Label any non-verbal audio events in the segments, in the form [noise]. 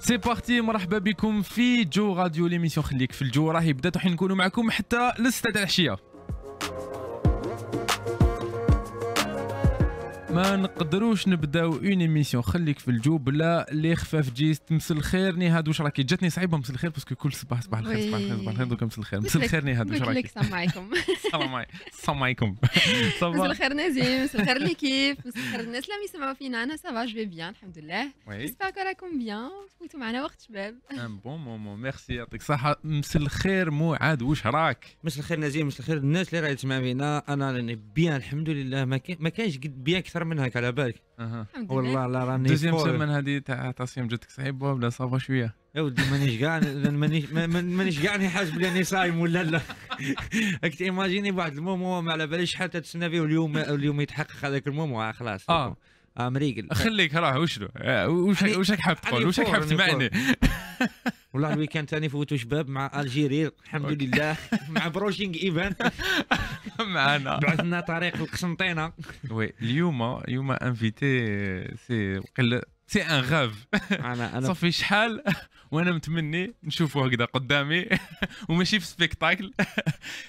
سي بارتي مرحبا بكم في جو راديو ليميسيون خليك في الجو راهي بدات وحين نكونوا معكم حتى لستة تاع العشيه ما نقدروش نبداو اون ايميسيون خليك في الجو بلا لي خفاف جيست مس الخير نهاد واش راكي جاتني صعيبه مس الخير باسكو كل صباح صباح الخير صباح الخير صباح الخير دوكا مس الخير مس الخير نهاد واش راكي السلام عليكم [laughs] السلام عليكم [laughs] مس الخير نزيم مس الخير لي كيف مس الخير الناس اللي يسمعوا فينا انا سافا جو بيان الحمد لله جيسبر راكم بيان سميتو معنا وقت شباب ان بون مومون ميرسي يعطيك الصحه مس الخير معاد واش راك مس الخير نزيم مس الخير الناس اللي راهي تسمع فينا انا راني بيان الحمد لله ما كاينش بيان اكثر منها على بالك اها والله لا راني دوزيام سيمن هذه تاع تصيم جاتك صعيبه ولا صافا شويه يا ودي مانيش كاع مانيش مانيش كاع نحاس بلي راني صايم ولا لا [laughs] راك ايماجيني بواحد المومو ما على باليش حتى تسنى فيه اليوم اليوم يتحقق هذاك المومو آه، خلاص اه, آه، مريقل خليك راه وشلو وش راك حاب تقول وش راك حاب تمعني [laughs] والله الويكاند ثاني فوتوا شباب مع الجيري الحمد لله مع بروشينغ ايفان [laughs] معنا بعثنا طريق القسنطينه وي اليوم اليوم انفيتي سي قل سي ان غاف انا انا [laughs] صافي شحال وانا متمني نشوفه هكذا قدامي [laughs] وماشي في سبيكتاكل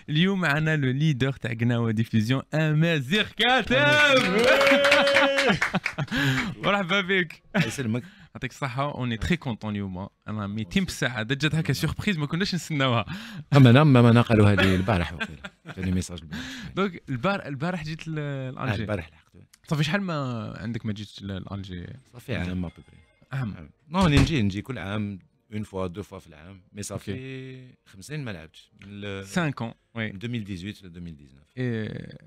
اليوم معنا لو ليدر تاع قناوه ديفيزيون امازيغ كاتب مرحبا بك يسلمك يعطيك الصحه وني آه. تخي كونتون اليوم انا آه. آه، تيم بساعة جات هكا إيه. سيربريز ما كناش نستناوها [laughs] اما انا ماما قالوها لي البارح وقيلا جاني ميساج البارح دونك البارح جيت لالجي البارح لحقت صافي شحال ما عندك ما جيتش لالجي صافي عام ابوبري عام نوني نجي نجي كل عام اون فوا دو فوا في العام مي صافي خمس سنين ما لعبتش 5 وي 2018 ل 2019 اي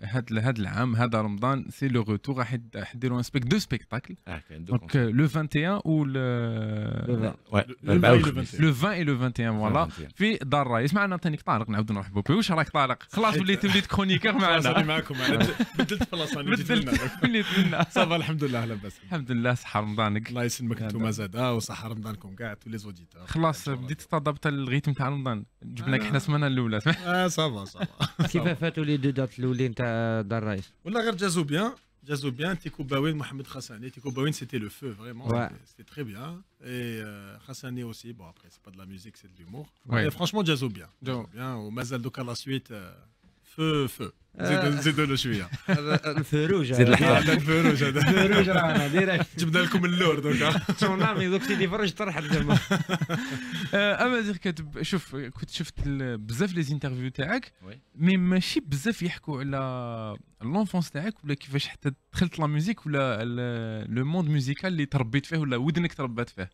هاد العام هذا رمضان سي لو روتور راح ديروا ان سبيك دو سبيكتاكل دونك لو 21 و لو 20 اي لو 21 فوالا في دار الرئيس معنا ثاني طارق نعاود نرحبوا به واش راك طارق خلاص وليت وليت كرونيكر معنا معكم بدلت بلاصه بدلت وليت منا صافا الحمد لله لاباس الحمد لله صحه رمضانك الله يسلمك انتم زاد وصحه رمضانكم كاع ولي زوديتا خلاص بديت تضبط الغيتم تاع رمضان جبناك احنا السمانه الاولى صافا Qu'est-ce qu'on fait tous les deux dans le dans la race? On l'a regardé jazzou bien, jazzou bien. T'écoutes Bahiène, Mohamed Hassani, T'écoutes Bawin c'était le feu, vraiment. c'était C'est très bien et euh, Hassani aussi. Bon après, c'est pas de la musique, c'est de l'humour. Ouais. Franchement, jazzou bien. Jazzou bien. Au Mazal do la suite. Euh, فو فو زيد زيد له شويه الفروج زيد الحراره الفروج هذا الفروج رانا ديريكت جبنا لكم اللور دوكا تسونامي دوك سيدي فرج طرح الدم اما كتب شوف كنت شفت بزاف لي زانترفيو تاعك مي ماشي بزاف يحكوا على لونفونس تاعك ولا كيفاش حتى دخلت لا ميوزيك ولا لو موند ميوزيكال اللي تربيت فيه ولا ودنك تربات فيه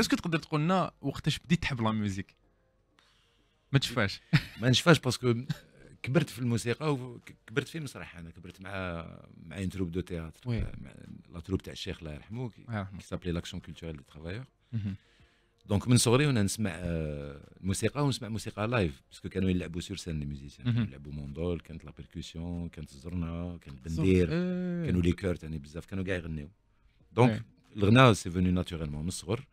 اسكو تقدر تقول لنا وقتاش بديت تحب لا ميوزيك ما تشفاش ما نشفاش باسكو كبرت في الموسيقى وكبرت في المسرح انا كبرت مع مع ان تروب دو تياتر oui. مع لا تروب تاع الشيخ الله يرحمه كي سابلي لاكسيون كولتوريل دي ترافايور دونك من صغري وانا نسمع الموسيقى آه، ونسمع موسيقى لايف باسكو كانوا يلعبوا سور سان لي ميوزيسيان يلعبوا موندول كانت لا بيركوسيون كانت الزرنه كانت البندير إيه. كانوا لي كور تاني بزاف كانوا كاع يغنيو دونك إيه. الغناء سي فوني ناتورالمون من الصغر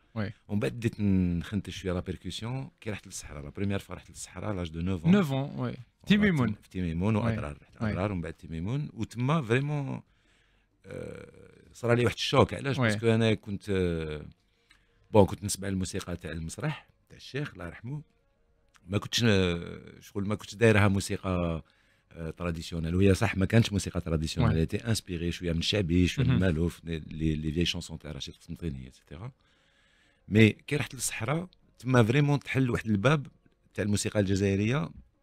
ومن بعد بديت نخنت شويه لا بيركوسيون كي رحت للصحراء لا بروميير فوا رحت للصحراء لاج دو 9 ans 9 ans وي تيميمون في تيميمون واضرار اضرار ومن بعد تيميمون وتما فريمون آه، صرا لي واحد الشوك علاش باسكو انا كنت آه، بون كنت نسمع الموسيقى تاع المسرح تاع الشيخ الله يرحمه ما كنتش آه، شغل ما كنتش دايرها موسيقى تراديسيونيل وهي صح ما كانتش موسيقى تراديسيونيل تي انسبيري شويه من الشعبي شويه من مالوف لي فيي شونسون تاع رشيد قسنطيني اكسيتيرا مي كي رحت للصحراء تما فريمون تحل واحد الباب تاع الموسيقى الجزائريه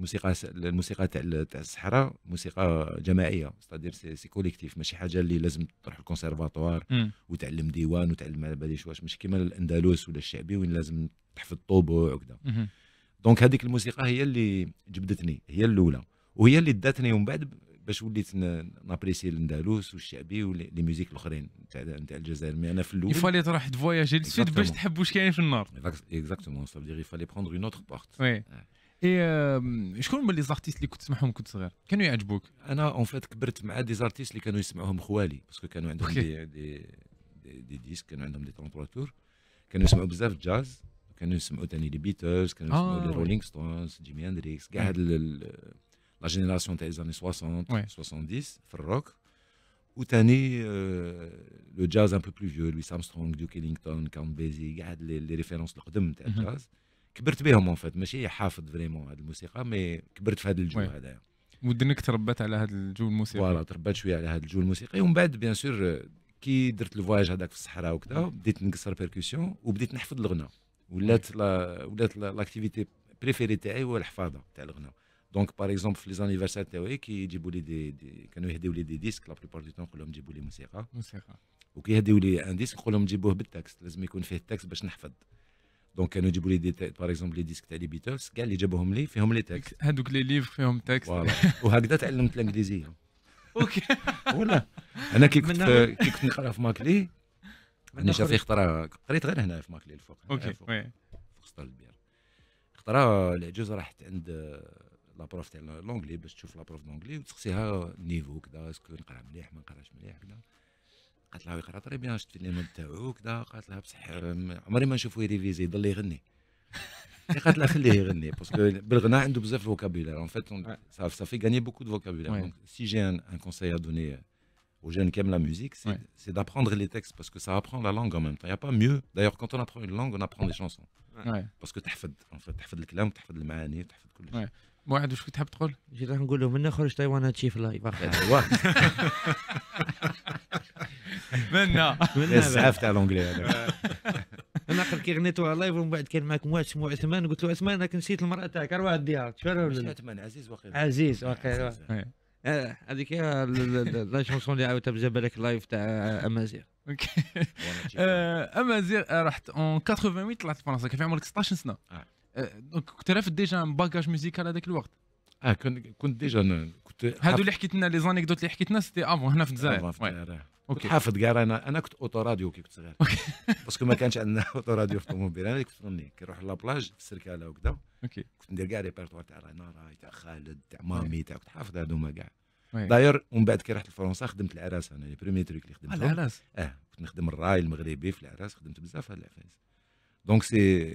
الموسيقى الموسيقى تاع تاع الصحراء موسيقى جماعيه ستادير سي, سي كوليكتيف ماشي حاجه اللي لازم تروح الكونسيرفاتوار وتعلم ديوان وتعلم على باليش واش مش كيما الاندلس ولا الشعبي وين لازم تحفظ الطوبع وكذا دونك هذيك الموسيقى هي اللي جبدتني هي الاولى وهي اللي داتني ومن بعد باش وليت نابريسي الاندلس والشعبي ولي ميوزيك الاخرين تاع تاع الجزائر مي انا في الاول يفالي تروح تفواياجي للسود باش تحب واش كاين في النار اكزاكتومون سافدير يفالي بروندر اون اوتر بورت اي euh, شكون هما لي زارتيست اللي كنت تسمعهم كنت صغير كانوا يعجبوك انا اون فيت كبرت مع دي زارتيست اللي كانوا يسمعوهم خوالي باسكو كانوا عندهم دي دي دي ديسك كانوا عندهم دي 33 كانوا يسمعوا بزاف جاز كانوا يسمعوا ثاني لي بيتلز كانوا يسمعوا لي رولينغ ستونز جيمي هندريكس كاع هاد لا جينيراسيون تاع لي 60 70 في الروك وثاني لو جاز ان بو بلو فيو لويس امسترونغ دوك الينغتون كاونت بيزي كاع هاد لي ريفيرونس القدم تاع الجاز كبرت بهم اون فات ماشي حافظ فريمون هذه الموسيقى مي كبرت في هذا الجو هذايا ودنك تربات على هذا الجو الموسيقي فوالا تربات شويه على هذا الجو الموسيقي ومن بعد بيان سور كي درت الفواياج هذاك في الصحراء وكذا بديت نقصر بيركسيون وبديت نحفظ الغناء ولات لا ولات لاكتيفيتي بريفيري تاعي هو الحفاظه تاع الغناء دونك باغ اكزومبل في لي زانيفرسار تاعي يجيبوا لي دي, دي كانوا يهديوا لي دي ديسك لا بليبار دو تون نقول لهم جيبوا لي موسيقى موسيقى وكي يهديوا لي ان ديسك نقول لهم جيبوه بالتكست لازم يكون فيه التكست باش نحفظ دونك كانوا يجيبوا لي دي باغ اكزومبل لي ديسك تاع لي بيتلز كاع اللي جابوهم لي فيهم لي تكست هذوك لي ليف فيهم تكست وهكذا تعلمت الانجليزيه اوكي ولا انا كي كنت كي كنت نقرا في ماكلي انا شافي خطره قريت غير هنا في ماكلي الفوق اوكي فوق سطر البير خطره العجوز راحت عند لابروف تاع لونجلي باش تشوف لابروف دونجلي وتسقسيها النيفو كذا اسكو نقرا مليح ما نقراش مليح كذا Très bien, je te bien, il mots de ta Je me suis je les réviser. il ne sais pas si je devais les réviser. Parce que le vocabulaire, en fait, ça fait gagner beaucoup de vocabulaire. Donc Si j'ai un conseil à donner aux jeunes qui aiment la musique, c'est d'apprendre les textes parce que ça apprend la langue en même temps. Il n'y a pas mieux. D'ailleurs, quand on apprend une langue, on apprend des chansons. Parce que tu as fait le clam, tu as fait le mani, tu as fait le موعد وش كنت تحب تقول؟ جيت راح نقول لهم من خرج تايوان هاتشي في لايف منا السعاف تاع لونجلي هذاك انا اخر كي غنيتو على لايف ومن بعد كان معك مواد اسمه عثمان قلت له عثمان راك نسيت المراه تاعك ارواح الديار عثمان عزيز وقيل عزيز آه، وقيل [laughs] آه، هذيك لا شونسون اللي عاودتها بزاف بالك اللايف تاع امازيغ [laughs] آه، امازيغ رحت اون 88 طلعت فرنسا كان في عمرك 16 سنه كنت رافد ديجا ان باكاج ميوزيكال هذاك الوقت اه كنت ديجا كنت هادو اللي حكيت لنا لي زانيكدوت اللي حكيت لنا سيتي افون هنا في الجزائر اوكي آه، حافظ كاع انا انا كنت اوتو راديو كي كنت صغير [laughs] باسكو ما كانش عندنا [laughs] اوتو راديو في الطوموبيل انا اللي كنت نغني كنروح لابلاج في السركاله وكذا اوكي كنت ندير كاع ريبرتوار تاع رانا راي تاع خالد تاع مامي تاع كنت حافظ هذوما كاع داير ومن بعد كي رحت لفرنسا خدمت العراس انا لي بريمي تريك اللي خدمتهم آه، العراس اه كنت نخدم الراي المغربي في العراس خدمت بزاف هاد العفايس دونك سي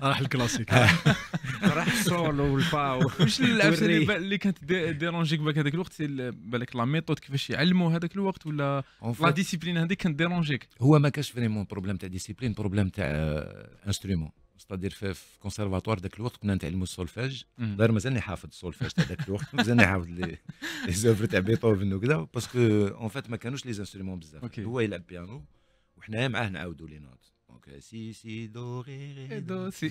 راح الكلاسيك آه. [laughs] راح السولو والباو واش العفسه اللي كانت ديرونجيك بالك هذاك الوقت بالك لا ميثود كيفاش يعلموا هذاك الوقت ولا لا ديسيبلين هذيك كانت ديرونجيك هو ما كانش فريمون بروبليم تاع ديسيبلين بروبليم تاع انسترومون آه، ستادير في كونسيرفاتوار ذاك الوقت كنا نتعلموا السولفاج دار مازالني حافظ السولفاج تاع ذاك الوقت مازالني حافظ لي زوفر [laughs] تاع بيتهوفن وكذا باسكو اون فات ما كانوش لي انسترومون بزاف هو يلعب بيانو وحنايا معاه نعاودوا لي نوت Donc, euh, si, si, do, ré, ré, eh,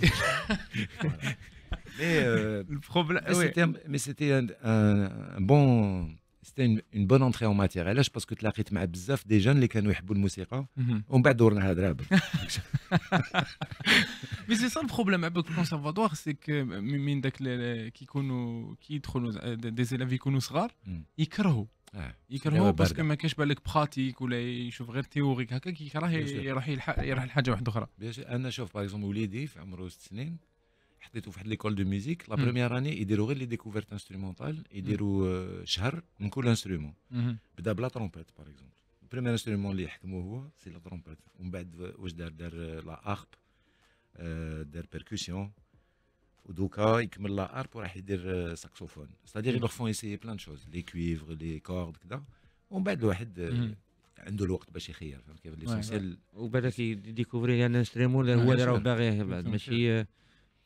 [laughs] Mais, euh, le mais c'était un, un, bon. C'était une, bonne entrée en matière. Et là, je pense que tu l'as m'a bzaf des jeunes, les qui aiment la musique. On bat dormir la drab. Mais c'est ça le problème hein, avec le conservatoire, c'est que euh, qui euh, des élèves qui connaissent, mm. ils اه. يكرهوه بس ما كاش بالك بخاتيك ولا يشوف غير تيوريك هكاك يكره يروح يروح لحاجه واحده اخرى انا شوف باغ اكزومبل وليدي في عمره ست سنين حطيته في واحد ليكول دو ميوزيك لا بروميير اني يديروا غير لي ديكوفيرت انسترومونتال يديروا شهر من كل انسترومون بدا بلا ترومبيت باغ اكزومبل البريمير انسترومون اللي حكموه هو سي لا ترومبيت ومن بعد واش دار دار لا euh, ارب euh, دار بيركسيون ودوكا يكمل لا ارب وراح يدير ساكسوفون ستادير لو فون ايسيي بلان شوز لي كويفغ لي كورد كذا ومن بعد الواحد عنده الوقت باش يخير فهمت كيف ليسونسيال كي ديكوفري ان يعني انستريمون هو اللي راه باغيه بعد ماشي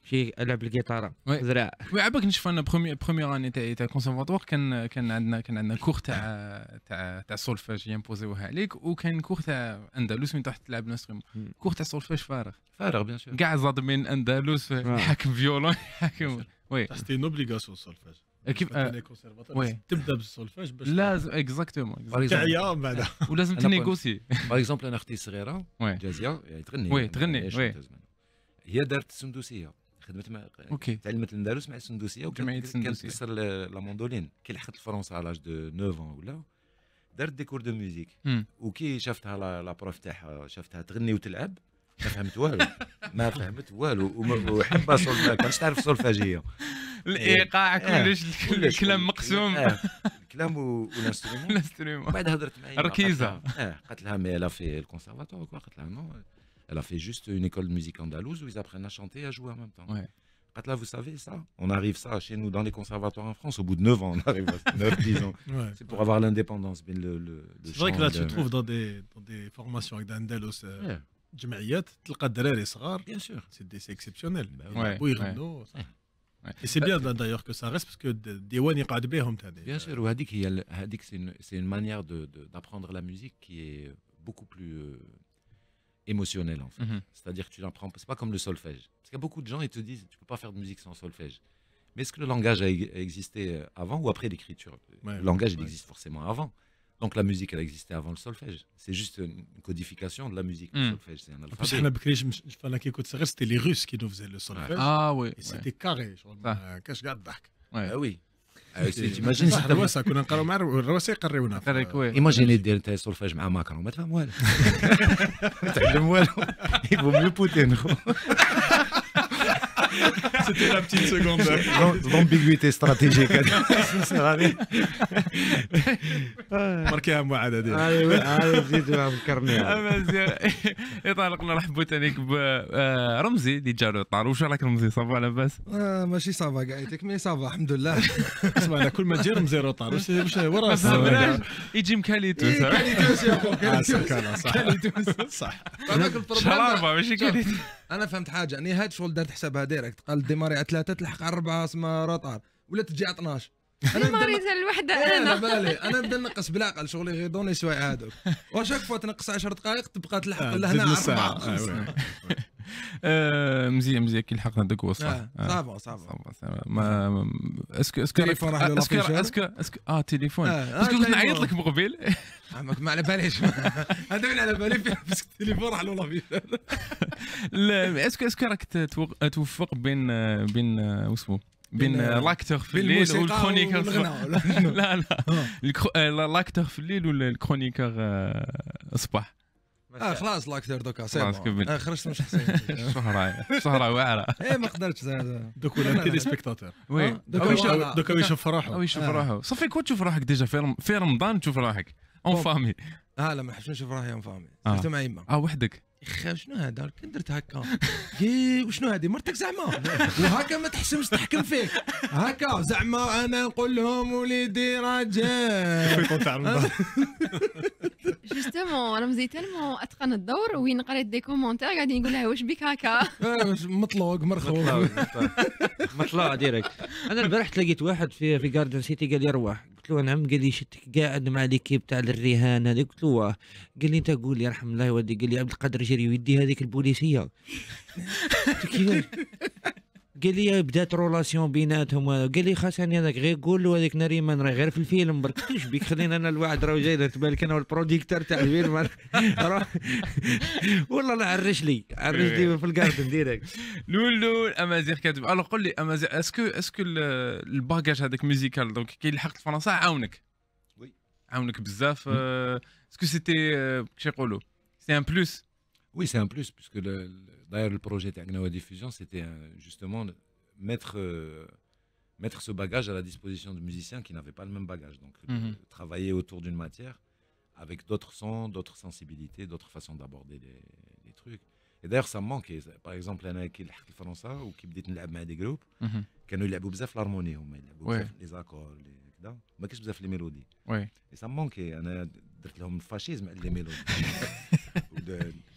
شي لعب الجيتار ذراع وي عباك نشوف انا بروميير بروميير اني تاع تاع كونسيرفاتوار كان كان عندنا كان عندنا كور تاع تاع تاع سولفاج يمبوزيوها عليك وكان كور تاع اندلس من تحت تلعب الانسترومون كور تاع سولفاج فارغ فارغ بيان سور كاع زاد من اندلس يحكم فيولون يحكم وي سيتي اون اوبليغاسيون سولفاج كيف وي تبدا بالسولفاج باش لازم اكزاكتومون تعيا من بعد ولازم تنيغوسي باغ اكزومبل انا اختي صغيره جازيه تغني وي تغني وي هي دارت السندوسيه خدمت مع اوكي تعلمت الاندلس مع السندوسيه وكانت السندوسيه لا موندولين كي لحقت لفرنسا على لاج دو 9 ولا دارت دي كور دو ميوزيك وكي شافتها لا بروف تاعها شافتها تغني وتلعب ما فهمت والو ما فهمت والو وحبه سولفا كانش تعرف سولفاجيه الايقاع إيه. كلش إيه. إيه. الكلام مقسوم الكلام والانسترومون [laughs] بعد هضرت معايا ركيزه قالت لها مي لا في الكونسيرفاتوار قالت لها نو Elle a fait juste une école de musique andalouse où ils apprennent à chanter et à jouer en même temps. Ouais. Là, vous savez ça On arrive ça chez nous dans les conservatoires en France. Au bout de 9 ans, on arrive 9, 10 [laughs] ans. C'est pour avoir l'indépendance. le, c'est vrai que là, tu te trouves dans des, dans des formations avec Tlkadrel et yeah. Bien sûr. C'est exceptionnel. Bah ouais. Et c'est bien bah, d'ailleurs que ça reste parce que Dewan est Bien sûr, c'est une, manière d'apprendre la musique qui est beaucoup plus euh, émotionnel en fait. Mhm. C'est-à-dire que tu l'apprends, c'est pas comme le solfège. Parce qu'il y a beaucoup de gens ils te disent tu peux pas faire de musique sans solfège. Mais est-ce que le langage a existé euh, avant ou après l'écriture Le langage il existe forcément avant. Donc la musique, elle existait avant le solfège. C'est juste une codification de la musique. Le mhm. solfège, c'est un alphabet. C'était les Russes qui nous faisaient le solfège. Ah oui. C'était carré. Euh, ah oui. آه، إيه. تيماجيني واحد الرواسه كنا نقراو مع الرواسه يقريونا ايماجيني دير انت سولفاج مع ماكرون ما تفهم والو ما [laughs] تعلم والو [laughs] يبهم لو بوتين C'était la petite seconde. L'ambiguïté stratégique. ماركيها معدد زيد فكرني يطلقنا نرحبوا تانيك برمزي اللي جا له الطار واش راك رمزي صافا لاباس ماشي صافا كاعيتك مي صافا الحمد لله انا كل ما تجي رمزي روطار واش واش وراه يجي مكاليتوس كاليتوس يا خو كاليتوس صح صح شهر اربعه ماشي كاليتوس انا فهمت حاجه اني هاد شغل دارت حسابها ديريكت قال ديماري إيه، على ثلاثه تلحق على اربعه اسما روتار ولا تجي على 12 انا ماريت الوحده انا بالي انا نبدا نقص بالعقل شغلي غير دوني سوايع هذوك وشاك فوا تنقص 10 دقائق تبقى تلحق آه، لهنا اربعه [laughs] آه، مزيان مزيان كي لحقنا دوك هو صح صافا صافا ما اسكو اسكو التليفون راح آه، اسكو اسكو اه تليفون آه، اسكو كنت نعيط لك مقبل [laughs] ما على باليش [laughs] هذا من على بالي بس التليفون راح له لا اسكو اسكو راك توفق بين بين واسمو بين لاكتور في الليل والكرونيكر لا لا لاكتور في الليل والكرونيكر الصباح اه خلاص لاكتور دوكا سي خلاص كمل آه، خرجت من شخصيتي [laughs] شهره شهره واعره ايه ما قدرتش دوك ولا تيلي سبيكتاتور وي آه، دوك يشوف روحه يشوف روحه صافي كون تشوف روحك ديجا في رمضان تشوف روحك اون فامي اه لا ما نحبش نشوف روحي اون فامي آه. شفت مع يما اه وحدك خا شنو هذا كان درت هكا كي [laughs] إيه، وشنو هذه مرتك زعما [laughs] وهكا ما تحسمش تحكم فيك هكا زعما انا نقول لهم وليدي رجال جوستومون رمزي تالمون اتقن الدور وين قريت دي كومونتير قاعدين يقول لها واش بك هكا مطلوق مرخوق [laughs] مطلوق ديريكت انا البارح تلاقيت واحد في في جاردن سيتي قال لي روح قلت له نعم قال لي شتك قاعد مع ليكيب تاع الرهان هذا قلت له واه قال لي انت قول لي رحم الله يودي قال لي عبد القادر جري ويدي هذيك البوليسيه [laughs] قال لي بدات رولاسيون بيناتهم قال لي خاصني يعني هذاك غير قول له هذيك نريمان راه غير في الفيلم برك ايش بيك خلينا انا الواحد راه جاي تبالك انا والبروديكتور تاع الفيلم [laughs] [laughs] والله لا عرش لي عرش لي في الكاردن ديريكت لولو امازيغ كاتب الو قول لي امازيغ اسكو اسكو الباكاج هذاك ميوزيكال دونك كي لحقت فرنسا عاونك وي عاونك بزاف اسكو سيتي كيش يقولوا سي ان بلوس وي سي ان بلوس باسكو D'ailleurs, le projet Agnawa Diffusion, c'était justement mettre, euh, mettre ce bagage à la disposition de musiciens qui n'avaient pas le même bagage. Donc, mhm. travailler autour d'une matière avec d'autres sons, d'autres sensibilités, d'autres façons d'aborder les, les, trucs. Et d'ailleurs, ça me manque. Par exemple, il y en a qui le ça ou qui me disent des groupes, qui ont beaucoup l'harmonie, les accords, les... Et ça me manque. Il y en a qui درت le fascisme, les mélodies. mélodies [laughs]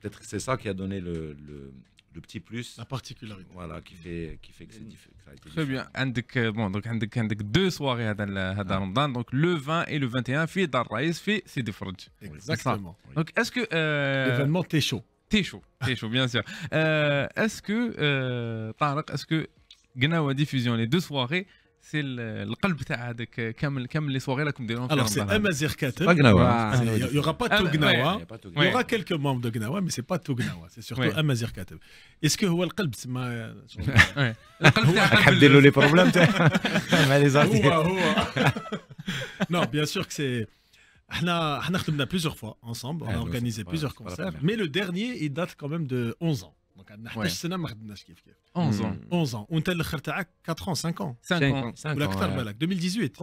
Peut-être que c'est ça qui a donné le, le, petit plus. La particularité. Voilà, qui fait, qui fait que, c'est ça Très bien. bon, donc, andek, andek deux soirées à ah. Ramadan, donc le 20 et le 21, fait Dar Raïs, fait Sidi différent Exactement. Donc est-ce que. Euh... L'événement t'es chaud. T'es chaud, t'es chaud, bien sûr. Euh, est-ce que. Euh, Tarek, est-ce que Gnawa Diffusion, les deux soirées, c'est le Kalb Tadek, comme les foires là, comme des enfants. Alors, c'est Mazir Kathé. Hein. Ah, il n'y aura pas Tognawa. Il y aura ah, quelques membres de Gnawa, mais ce n'est pas Tognawa. C'est surtout Mazir Kathé. Est-ce que Wal Kalb, c'est ma... Ouais. Vous, Wal Kalb, les problèmes, [laughs] [laughs] Allez, Asir Kathé. [laughs] Non, bien sûr que c'est... On travaillé plusieurs fois, ensemble. On a organisé plusieurs concerts. Mais le dernier, il date quand même de 11 ans. 11 ans, 11 ans, 4 ans 5 ans 5 ans La ans, 2018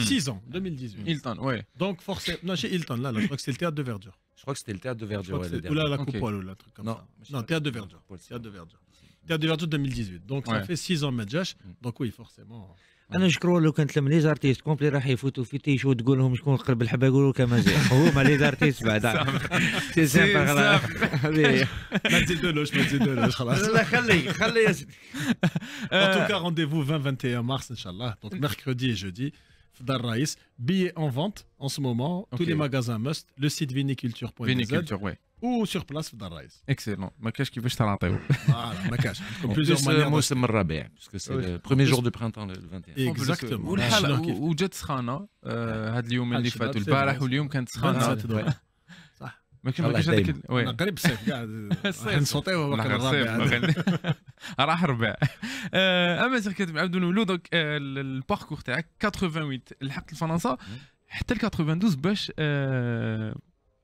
6 ans 2018 donc forcément, دونك ilton là là. Je crois que c'était le théâtre de verdure je crois que c'était le théâtre de verdure ou la coupole ou truc comme non, ça non théâtre de verdure théâtre de verdure théâtre de verdure 2018 donc ça fait 6 ans Madjash mm. donc oui forcément [laughs] [laughs] en tout cas rendez-vous 20-21 mars donc [laughs] mercredi et jeudi billets en vente en ce moment tous les magasins must le site viniculture.com و وسيغ بلاص في دار الرئيس اكسلون ما كاش كيفاش تنعطيو [laughs] آه، ما كاش بليزيور موسم الربيع باسكو سي بروميي جور دو برانتون 21 اكزاكتومون والحاله وجات سخانه هاد اليومين اللي فاتوا البارح واليوم كانت سخانه صح ما كاش هذاك قريب الصيف كاع نصوتيوه باقي الربيع راح ربع اما سير كاتب عبد نولو دونك الباركور تاعك 88 لحقت الفرنسا حتى ل 92 باش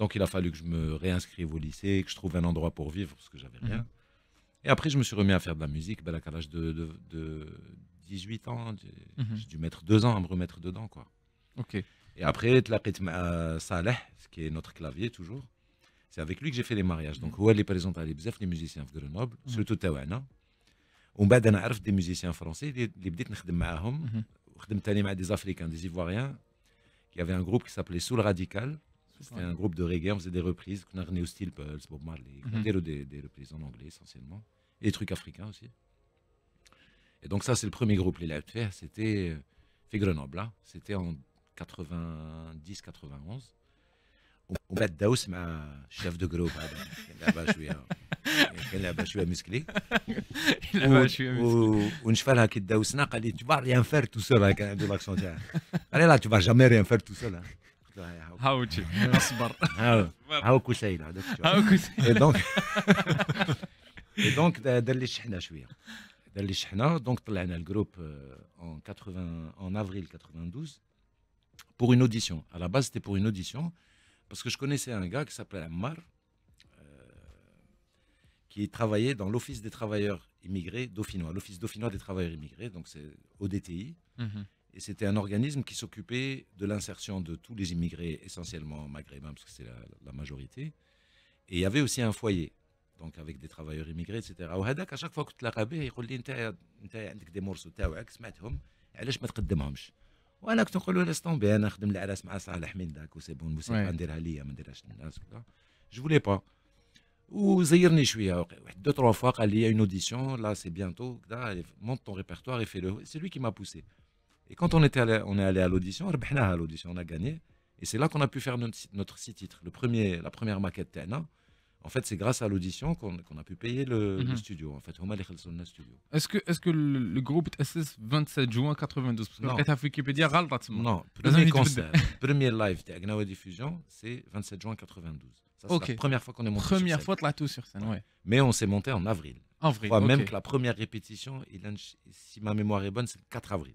Donc il a fallu que je me réinscrive au lycée, que je trouve un endroit pour vivre, parce que j'avais rien. Mhm. Et après, je me suis remis à faire de la musique. Ben, à l'âge de, de, 18 ans, mhm. j'ai dû mettre deux ans à me remettre dedans. Quoi. Ok. Et après, à euh, Saleh, qui est notre clavier toujours. C'est avec lui que j'ai fait les mariages. Donc, elle mhm. est présente à l'IBZEF, les musiciens de Grenoble, surtout Tawana. On a des musiciens français des africains des ivoiriens qui avaient un groupe qui s'appelait Soul Radical c'était un groupe de reggae, on faisait des reprises, qu'on a Steel Pulse, Bob mhm. des, des, reprises en anglais essentiellement, et des trucs africains aussi. Et donc ça, c'est le premier groupe, les faire c'était euh, fait Grenoble, là. Hein. c'était en 90-91. ومن daos ma chef de groupe là كان je شويه un musclé. شويه مسكلي لعبها شويه مسكلي ونشفى daos n'a qu'à rien vas tout seul hein, hein. tout seul avec un de لاكسون Allez là, tu vas vas rien rien tout tout seul [laughs] et donc Donc, سايل هذاك et donc les euh, شويه euh, en 80 en avril 92 pour une audition. À la base, c'était pour une audition, parce que je connaissais un gars qui s'appelait Amar euh, qui travaillait dans l'Office des travailleurs immigrés dauphinois, l'Office dauphinois des travailleurs immigrés, donc c'est ODTI. dti mhm. Et c'était un organisme qui s'occupait de l'insertion de tous les immigrés, essentiellement maghrébins, parce que c'est la, la majorité. Et il y avait aussi un foyer, donc avec des travailleurs immigrés, etc. Ou Hadak, à chaque fois que tu l'arabais, il dit Tu as des morceaux, tu as des morceaux, tu as des morceaux, tu as des morceaux. Et là, je me dis Laisse tomber, je vais faire des c'est bon, vous savez, je vais faire des morceaux, je ne voulais pas. Ou Zayirni, je suis deux, trois fois, il y a une audition, là, c'est bientôt, monte ton répertoire et fais-le. C'est lui qui m'a poussé. Et quand on, était on est allé à l'audition, à l'audition, on a gagné. Et c'est là qu'on a pu faire notre, six titres. Le premier, la première maquette en fait, c'est grâce à l'audition qu'on a pu payer le, mhm. studio. En fait, studio. Est-ce que, est -ce que le, groupe est 27 juin 92 non. le premier concert, [laughs] premier live de Agnawa Diffusion, c'est 27 juin 92. c'est la première fois qu'on est monté première sur scène. Première fois de la tout sur scène, Mais on s'est monté en avril. En avril. même que la première répétition, si ma mémoire est bonne, c'est le 4 avril.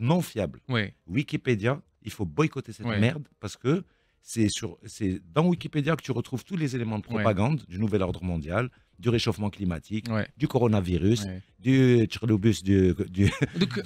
non fiable. Wikipédia, il faut boycotter cette merde parce que c'est dans Wikipédia que tu retrouves tous les éléments de propagande du nouvel ordre mondial, du réchauffement climatique, du coronavirus, du Tchernobyl, du, du,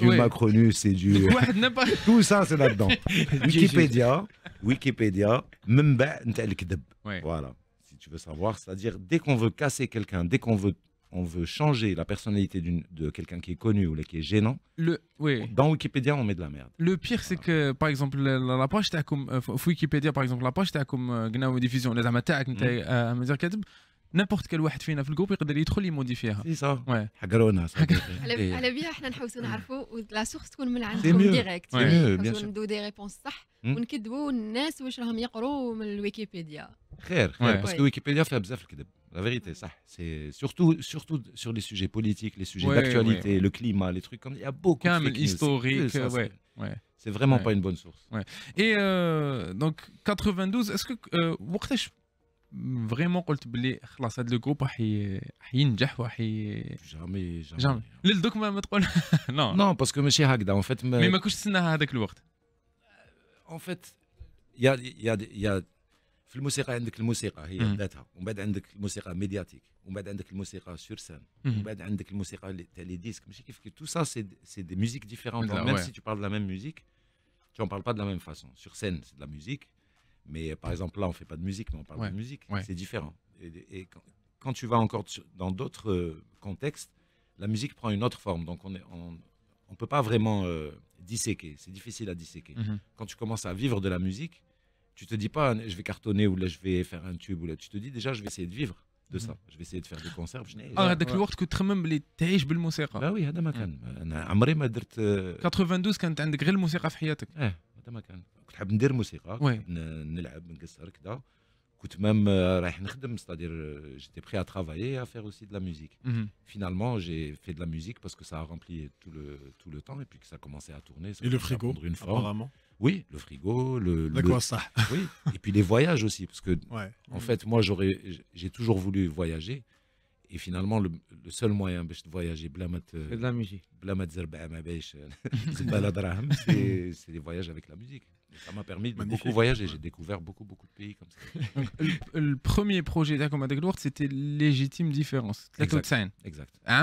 Macronus et du... [laughs] [laughs] Tout ça, c'est là-dedans. [laughs] Wikipédia, Wikipédia, Mumba ben, Voilà, si tu veux savoir. C'est-à-dire, dès qu'on veut casser quelqu'un, dès qu'on veut on veut changer la personnalité d'une de quelqu'un qui est connu ou qui est gênant, le, oui. dans Wikipédia, on met de la merde. Le pire, c'est que, par exemple, la, page, était comme. Euh, Wikipédia, par exemple, la page, était comme. Euh, Gnaw Diffusion, les amateurs, à mesure qu'elle n'importe quel واحد فينا في الجروب يقدر يدخل يموديفيها سي صا حقرونا على بيها احنا نحوسو نعرفوا لا سورس تكون من عندكم ديريكت ندو دي ريبونس صح ونكذبوا الناس واش راهم يقروا من الويكيبيديا خير خير باسكو ويكيبيديا فيها بزاف الكذب la vérité, ça. C'est surtout, surtout sur les sujets politiques, les sujets d'actualité, le climat, les trucs comme il y a beaucoup de historique, euh, C'est ouais, vraiment pas une bonne source. Et euh, donc 92, est-ce que vous euh, mm, vraiment قلت بلي خلاص هذا Jamais. Le Jamais, وحي جامي جامي que ما تقول نو نو باسكو ماشي هكذا اون فيت مي ما كنتش ce هذاك الوقت اون فيت il y a, y, a, y a في الموسيقى عندك الموسيقى هي ذاتها ومن بعد عندك الموسيقى ميدياتيك ومن بعد عندك الموسيقى سور سان ومن بعد عندك الموسيقى تاع لي ديسك ماشي كيف كيف تو سا سي دي ميوزيك ديفيرونت tu en parles pas de la même façon sur scène c'est de la musique mais euh, par exemple là on fait pas de musique mais on parle de musique c'est différent et, quand, tu vas encore dans d'autres euh, contextes la musique prend une autre forme donc on est on, peut pas vraiment euh, disséquer c'est difficile à disséquer mm-hmm. quand tu commences à vivre de la musique tu ne te dis pas, je vais cartonner ou je vais faire un tube. Tu te dis déjà, je vais essayer de vivre de mhm. ça. Je vais essayer de faire des concerts. Ah, avec le word que très même, les tâches, le mousséra. Ah oui, c'est ça. 92, quand tu as un degré, le mousséra, tu as un degré. Oui, c'est ça. C'est ça. C'est ça. C'est-à-dire, euh, j'étais prêt à travailler et à faire aussi de la musique. Mhm. Finalement, j'ai fait de la musique parce que ça a rempli tout le temps et puis que ça a commencé à tourner. Et le frigo, apparemment. Oui, le frigo, le. ça. [laughs] Oui, et puis les voyages aussi, parce que, en fait, moi, j'aurais, j'ai toujours voulu voyager. Et finalement, le, seul moyen de voyager, euh, c'est de la musique. Euh, [laughs] c'est les voyages avec la musique. ça m'a permis de beaucoup voyager. J'ai découvert beaucoup, beaucoup de pays comme ça. [laughs] le, premier projet d'Akomadeglour, c'était Légitime Différence. Exact. exact. Ah,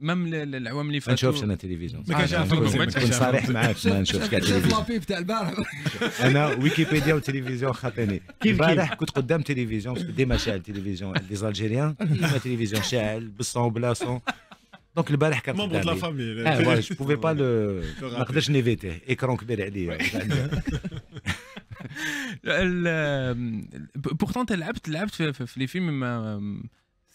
مام العوام اللي فاتوا ما نشوفش انا التلفزيون ما كانش آه، نكون صريح معاك ما نشوفش كاع التلفزيون لابيب تاع البارح انا ويكيبيديا والتلفزيون خاطيني البارح كنت قدام تلفزيون ديما شاعل التلفزيون دي زالجيريان ديما تلفزيون شاعل بالصون بلاصون دونك البارح كان مامبر لا فامي اه فوالا جو بوفي با لو ما نقدرش نيفيتيه ايكرون كبير عليا بورتون [laughs] انت لعبت لعبت في لي فيلم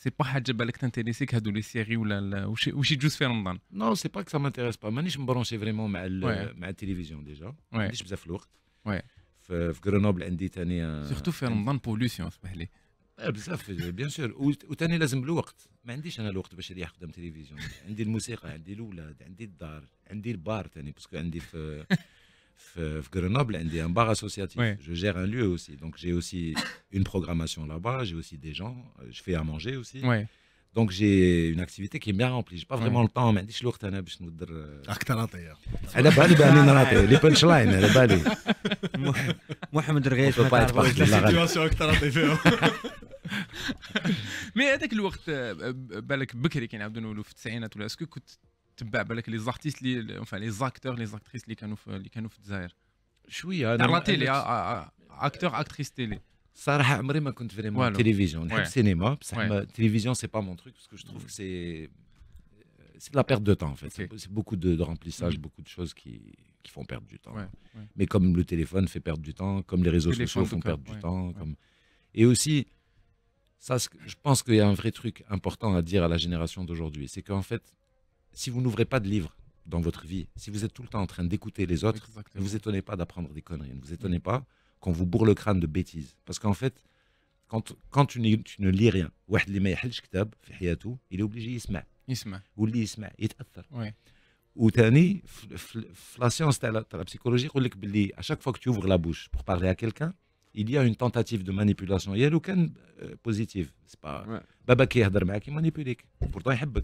سي با حاجه بالك تنتيريسيك هادو لي سيري ولا واش يجوز في رمضان نو سي با كو سا مانتيريس با مانيش مبرونشي فريمون مع مع التلفزيون ديجا ما عنديش بزاف الوقت في غرونوبل عندي ثاني سيرتو في رمضان بوليسيون اسمح لي بزاف بيان سور وثاني لازم الوقت ما عنديش انا الوقت باش نريح قدام التلفزيون عندي الموسيقى عندي الاولاد عندي الدار عندي البار ثاني باسكو عندي في à Grenoble, un bar associatif. Je gère un lieu aussi. Donc, j'ai aussi une programmation là-bas. J'ai aussi des gens. Euh, je fais à manger aussi. Donc, j'ai une activité qui est bien remplie. Je pas vraiment le temps. Mais je ah, Elle هذاك الوقت بالك بكري tu بالك les actrices les enfin les acteurs les actrices qui كانوا في qui كانوا في الجزائر شويه télé على تيلي Je اكتريس تيلي صراحة عمري télévision. كنت فريمون cinéma télévision, السينما pas mon truc parce que je trouve mm. que c'est la perte de temps en fait. C'est beaucoup de, remplissage, mm. beaucoup de choses qui, qui font perdre du temps. Mais comme le téléphone fait perdre du temps, comme les réseaux sociaux font perdre du temps. Comme... Et aussi, ça, je pense qu'il y a un vrai truc important à dire à la génération d'aujourd'hui. C'est qu'en fait, si vous n'ouvrez pas de livre dans votre vie, si vous êtes tout le temps en train d'écouter les autres, ne vous étonnez pas d'apprendre des conneries, ne vous étonnez pas qu'on vous bourre le crâne de bêtises. Parce qu'en fait, quand, quand tu, ne lis rien, il est obligé de se ou l'isma, ou Tani, la science, la psychologie, à chaque fois que tu ouvres la bouche pour parler à quelqu'un, il y a une tentative de manipulation. Il y a aucune euh, positive. C'est pas. Baba qui est manipule. Pourtant, il t'aime.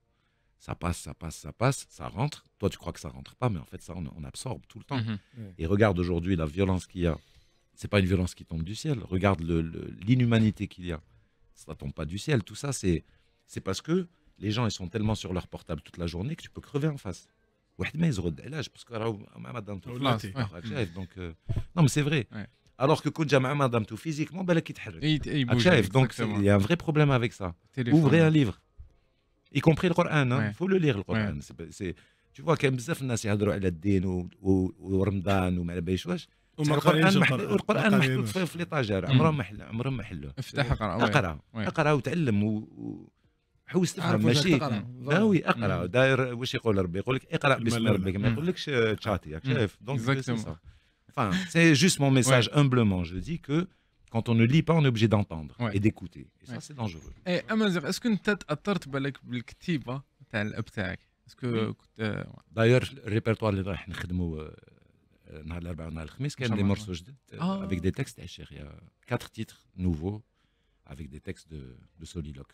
ça passe, ça passe, ça passe, ça rentre. Toi, tu crois que ça rentre pas, mais en fait, ça, on, absorbe tout le temps. Mhm. Et regarde aujourd'hui la violence qu'il y a. C'est pas une violence qui tombe du ciel. Regarde l'inhumanité qu'il y a. Ça tombe pas du ciel. Tout ça, c'est c'est parce que les gens, ils sont tellement sur leur portable toute la journée que tu peux crever en face. Donc, euh, non, mais c'est vrai. Alors que physiquement, ben, donc il y a un vrai problème avec ça. Ouvrez un livre. y compris le Coran, il ouais. faut le lire le Coran. Ouais. tu vois كاين بزاف الناس يهضروا على الدين و... و... ورمضان وما على باليش واش القران محل... القران محطوط في, في عمرهم ما حل... عمرهم ما حلو افتح اقرا اقرا اقرا وتعلم و... حوس تفهم ماشي ناوي اقرا داير واش يقول ربي يقول لك اقرا باسم ربك ما يقولكش تشاتي شايف دونك سي جوست مون ميساج امبلومون جو دي كو quand on ne lit pas, on est obligé d'entendre et d'écouter. Et ça, c'est dangereux. Et eh, Amazir, est-ce que tu as tort avec bah, le ktib hein, Est-ce que. Euh, D'ailleurs, le répertoire de l'Irak, nous avons fait l'Arba, nous avons fait le des morceaux euh, ah. avec des textes, eh, il y euh, quatre titres nouveaux avec des textes de, de soliloque.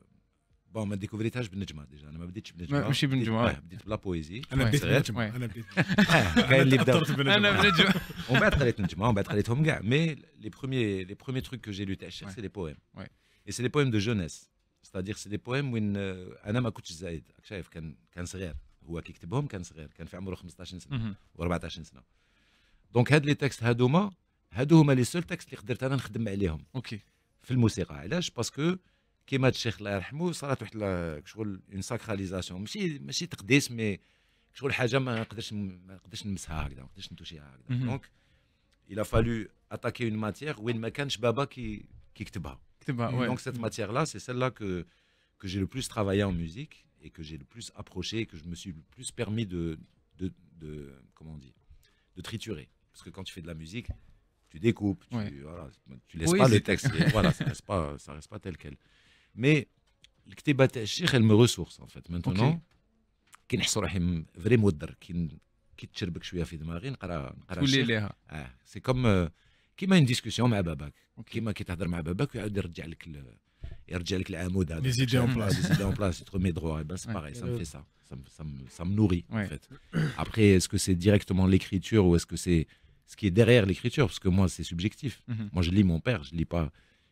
بون ما ديكوفريتهاش بالنجمه ديجا انا ما بديتش بالنجمه ماشي بالنجمه بديت, بديت بلا بويزي انا بديت بالنجمه انا بديت كاين اللي بدا انا بالنجمه ومن بعد قريت النجمه ومن بعد قريتهم كاع مي لي بروميي لي بروميي تخوك كو جي لو تاع الشيخ سي لي بويم اي سي لي بويم دو جونيس ستادير سي لي بويم وين انا ما كنتش زايد راك شايف كان كان صغير هو كيكتبهم كان صغير كان في عمره 15 سنه و14 سنه دونك هاد لي تكست هادوما هادو هما لي سول تكست اللي قدرت انا نخدم عليهم اوكي في الموسيقى علاش باسكو comme le mais donc il a fallu attaquer une matière où il m'كانش baba qui qui te bat. donc cette mm. matière là c'est celle là que que j'ai le plus travaillé en musique et que j'ai le plus approché et que je me suis le plus permis de de comment dire de triturer parce que quand tu fais de la musique tu découpes tu laisses pas les textes [laughs] voilà ça reste pas ça reste pas tel quel mais l'ktebat achir, elle me ressource en fait. Maintenant, quand je suis vraiment dur, qui te cherche que je suis je marine, c'est comme qui euh, m'a une discussion avec Babak, qui m'a qui t'a dit avec Babak, il a dit il a dit les idées en place, les idées en place, il te remets droit, et eh ben c'est pareil, ça me fait ça. Ça me, ça, me, nourrit en fait. Après, est-ce que c'est directement l'écriture ou est-ce que c'est ce qui est derrière l'écriture Parce que moi, c'est subjectif. Mhm. Moi, je lis mon père, je lis pas.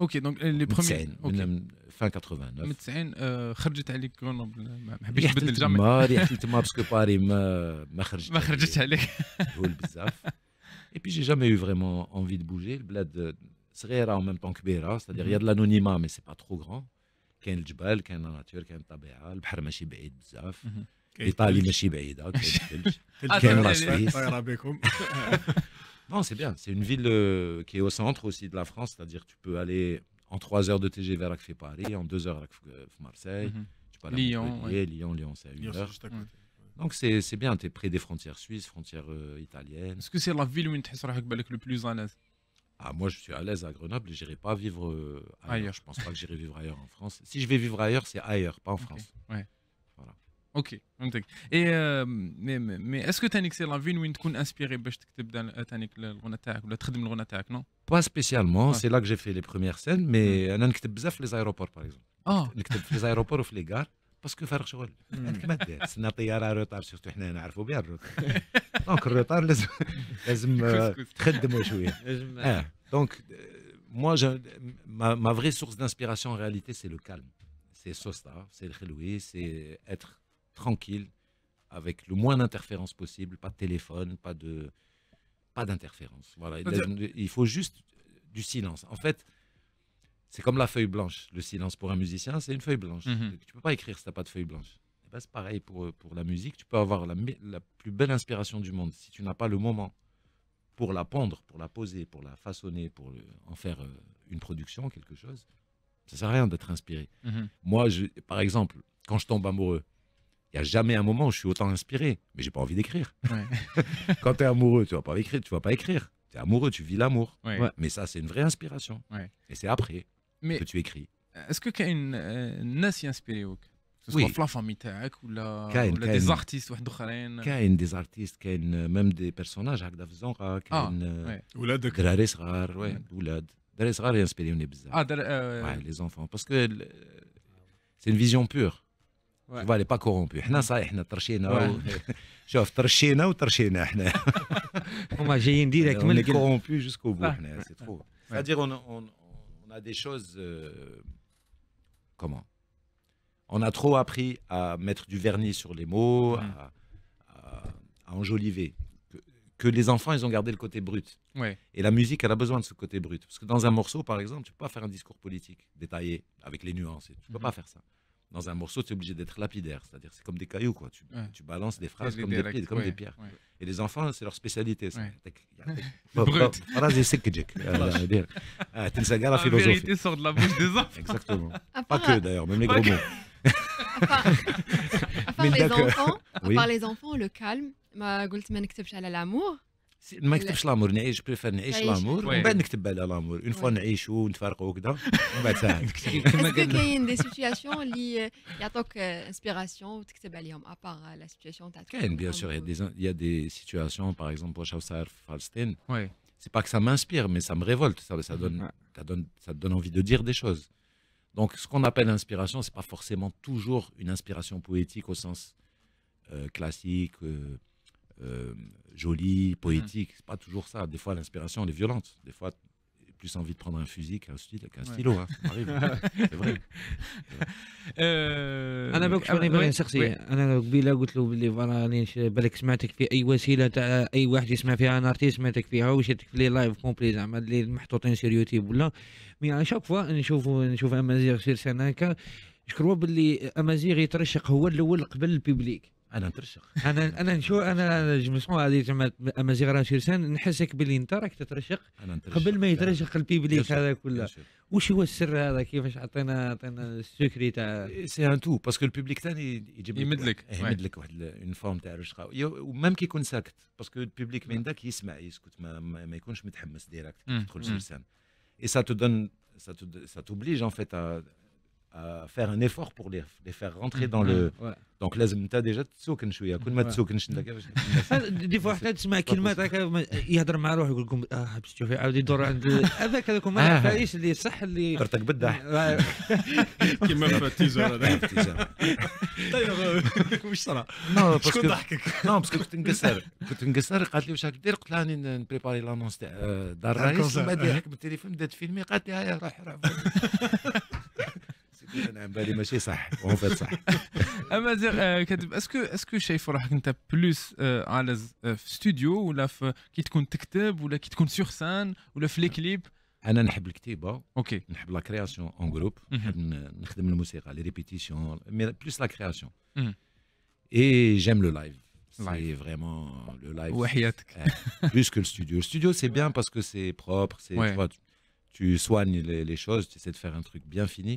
اوكي دونك لي بروميير من فان 89 من 90 خرجت عليك غرنوبل ما حبيتش تبدل الجامعة ما ريحت تما باسكو باري ما ما خرجت ما خرجتش عليك هول بزاف اي بي جي جامي يو فريمون انفي دو بوجي البلاد صغيره او ميم طون كبيره سيتادير يا لانونيما مي سي با ترو غران كاين الجبال كاين لا ناتور كاين الطبيعه البحر ماشي بعيد بزاف ايطالي ماشي بعيده كاين الثلج كاين لا سويس Non, c'est bien. C'est une ville euh, qui est au centre aussi de la France, c'est-à-dire tu peux aller en 3 heures de TGV à Paris, en 2 heures à euh, Marseille, mhm. Lyon, Lyon, Lyon, c'est à 1 heure. Donc c'est bien, tu es près des frontières suisses, frontières euh, italiennes. Est-ce que c'est la ville où tu es le plus à l'aise ah, moi, je suis à l'aise à Grenoble et j'irai pas vivre ailleurs. ailleurs. Je pense pas que j'irai vivre ailleurs en France. Si je vais vivre ailleurs, c'est ailleurs, pas en France. Ouais. Ok, euh, Mais est-ce que c'est la vie dont tu es inspiré pour t'inspirer dans euh, Pas spécialement, c'est là que j'ai fait les premières scènes, mais on a beaucoup les aéroports par exemple. Ah. On a écrit les aéroports ou dans les gares, parce qu'il y a beaucoup de travail, c'est comme ça. Si on est en retard, surtout que nous le sait bien, donc le retard, il faut que tu t'inspires Donc, ma vraie source d'inspiration en réalité, c'est le calme, c'est ça, c'est le calme, c'est être tranquille, avec le moins d'interférences possible, pas de téléphone, pas de pas d'interférence. Voilà, il faut juste du silence. En fait, c'est comme la feuille blanche. Le silence pour un musicien, c'est une feuille blanche. Tu mhm. ne Tu peux pas écrire si tu n'as pas de feuille blanche. Eh ben, c'est pareil pour, pour la musique. Tu peux avoir la, plus belle inspiration du monde. Si tu n'as pas le moment pour la pondre, pour la poser, pour la façonner, pour en faire euh, une production, quelque chose, ça sert à rien d'être inspiré. Mhm. Moi, je, par exemple, quand je tombe amoureux, il n'y a jamais un moment où je suis autant inspiré, mais j'ai pas envie d'écrire. [laughs] Quand tu es amoureux, tu vas pas écrire, tu vas pas écrire. Tu es amoureux, tu vis l'amour. Mais ça, c'est une vraie inspiration. Et c'est après que tu écris. Est-ce que Kain euh, n'a si inspiré ou que soit Flaff ou, la, ou des artistes ou Adokhalen Kain, des artistes, Kain, euh, même des personnages, Akdaf Zonra, ah, Kain, ah, ouais. euh, Rar, Oulad. Dares Rar est inspiré, bizarre. Ah, euh, les enfants. Parce que c'est une vision pure tu vois, elle pas corrompue. [laughs] Bah, jusqu'au bout ah. C'est-à-dire on, a des choses euh, comment On a trop appris à mettre du vernis sur les mots, à, enjoliver. Que, les enfants, ils ont gardé le côté brut. Et la musique, elle a besoin de ce côté brut. Parce que dans un morceau, par exemple, tu peux pas faire un discours politique détaillé, avec les nuances. Tu peux mm-hmm. pas faire ça dans un morceau, tu es obligé d'être lapidaire. C'est-à-dire, c'est comme des cailloux, quoi. Tu, balances des phrases comme, des pierres. Et les enfants, c'est leur spécialité. La vérité sort de la bouche des [laughs] enfants. Exactement. Pas que d'ailleurs, même les gros mots. À part les enfants, le calme, ma Goldman ما à l'amour je préfère écrire l'amour, mais je que vais pas écrire l'amour. Une fois qu'on va vivre, on Est-ce qu'il y a des situations qui euh, à part euh, la situation que tu as Bien sûr, il y a des situations, par exemple, au Chaucer falstein Ce n'est pas que ça m'inspire, mais ça me révolte. Ça donne envie de dire des choses. Donc, ce qu'on appelle inspiration, ce n'est pas forcément toujours une inspiration poétique au sens euh, classique, euh, jolie, poétique. Mmh. C'est pas toujours ça. Des fois, l'inspiration, elle est violente. Des fois, plus envie de prendre un fusil qu'un stylo, qu'un ouais. stylo hein. ça m'arrive. c'est vrai. انا بقى شغلي بغير شخصي انا قبيله قلت له باللي راني بالك سمعتك في اي وسيله تاع اي واحد يسمع فيها ان ارتيست سمعتك فيها وشتك في لي لايف كومبلي زعما اللي محطوطين سير يوتيوب ولا مي على شاك فوا نشوفوا نشوف امازيغ سير سناكا شكروا بلي امازيغ يترشق هو الاول قبل البيبليك انا نترشق [laughs] انا انا نشوف انا جمسمو هذه تما امازيغ شيرسان نحسك باللي انت راك تترشق قبل ما يترشق البيبليك هذا كله وش هو السر هذا كيفاش عطينا عطينا السكري تاع سي ان تو باسكو البيبليك ثاني يجيب لك يمد لك يمد لك واحد اون فورم تاع رشقه ومام كيكون ساكت باسكو البيبليك من داك يسمع يسكت ما, ما يكونش متحمس ديريكت تدخل شيرسان اي سا تو دون سا توبليج ان فيت آه فير ان ايفور بور لي لي فير رونتري دون لو دونك لازم انت ديجا تسوكن شويه كل ما تسوكنش انت كيفاش دي فوا حتى تسمع كلمات هكا يهضر مع روحه يقول لكم اه باش عاود يدور عند هذاك هذاك ما عارفاش اللي صح اللي كرتك بدح كيما في التيزور هذاك واش صرا شكون ضحكك نو باسكو كنت نكسر كنت نكسر قالت لي واش راك دير قلت لها راني نبريباري لانونس تاع دار الرئيس بعد هيك بالتليفون بدات فيلمي قالت لي هيا روح روح on على بالي ماشي صح اون فات صح اما la كاتب اسكو اسكو شايف روحك انت بلوس على في ستوديو ولا في كي تكون تكتب ولا كي تكون سور سان ولا في الكليب انا نحب الكتيبه اوكي نحب لا كرياسيون اون جروب نحب نخدم الموسيقى لي C'est vraiment le live. plus que le studio. Le studio, c'est bien parce que c'est propre, c'est, tu, tu, soignes les, les, choses, tu essaies de faire un truc bien fini.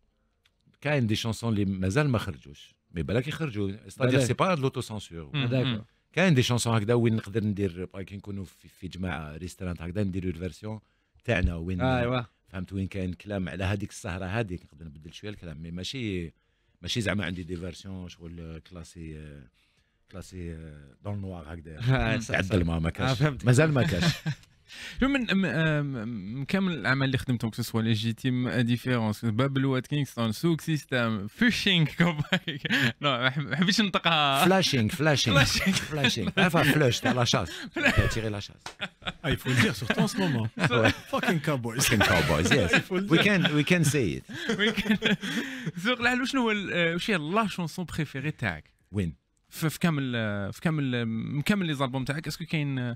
كاين دي شانسون اللي مازال ما خرجوش مي بالك يخرجوا ستادير سي با لوتو سانسور كاين دي شانسون هكذا وين نقدر ندير كي نكونوا في, في جماعه ريستورانت هكذا نديروا الفيرسيون تاعنا وين آه، ايوا فهمت وين كاين كلام على هذيك السهره هذيك نقدر نبدل شويه الكلام مي ماشي ماشي زعما عندي دي فيرسيون شغل كلاسي كلاسي دون نوار هكذا [laughs] آه، تعدل ما كاش آه، مازال ما كاش [laughs] آه، من كامل الاعمال اللي خدمتهم سواء ليجيتيم ديفيرونس باب الواد كينغستون سوك سيستم فيشينغ ما حبيتش نطقها فلاشينغ فلاشينغ فلاشينغ فلاشينغ فلاش تاع لاشاس تيري لاشاس اي فو دير سورتو ان سو مومون فاكين كابويز فوكين كابويز يس وي كان وي كان سي ات سوق العلو شنو هو واش هي لا شونسون بريفيري تاعك وين في كامل في كامل مكمل لي زالبوم تاعك اسكو كاين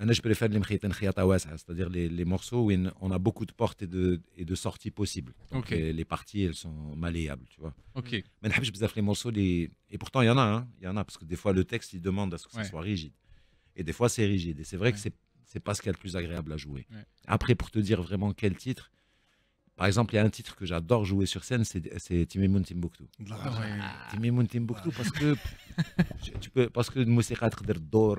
je préfère les c'est-à-dire les, morceaux où on a beaucoup de portes et de, et de sorties possibles. Donc les, parties, elles sont malléables, tu vois. Ok. Mais je les morceaux, les... et pourtant il y en a, hein. il y en a, parce que des fois le texte, il demande à ce que ce ça soit rigide. Et des fois c'est rigide. Et c'est vrai que c'est, c'est pas ce qu'il y a plus agréable à jouer. Après, pour te dire vraiment quel titre, Par exemple, il y a un titre que j'adore jouer sur scène, c'est Timemoun Timbuktu. Ah, ah, Timemoun Timbuktu, parce que [laughs] tu peux, parce que الموسيقى تقدر تدور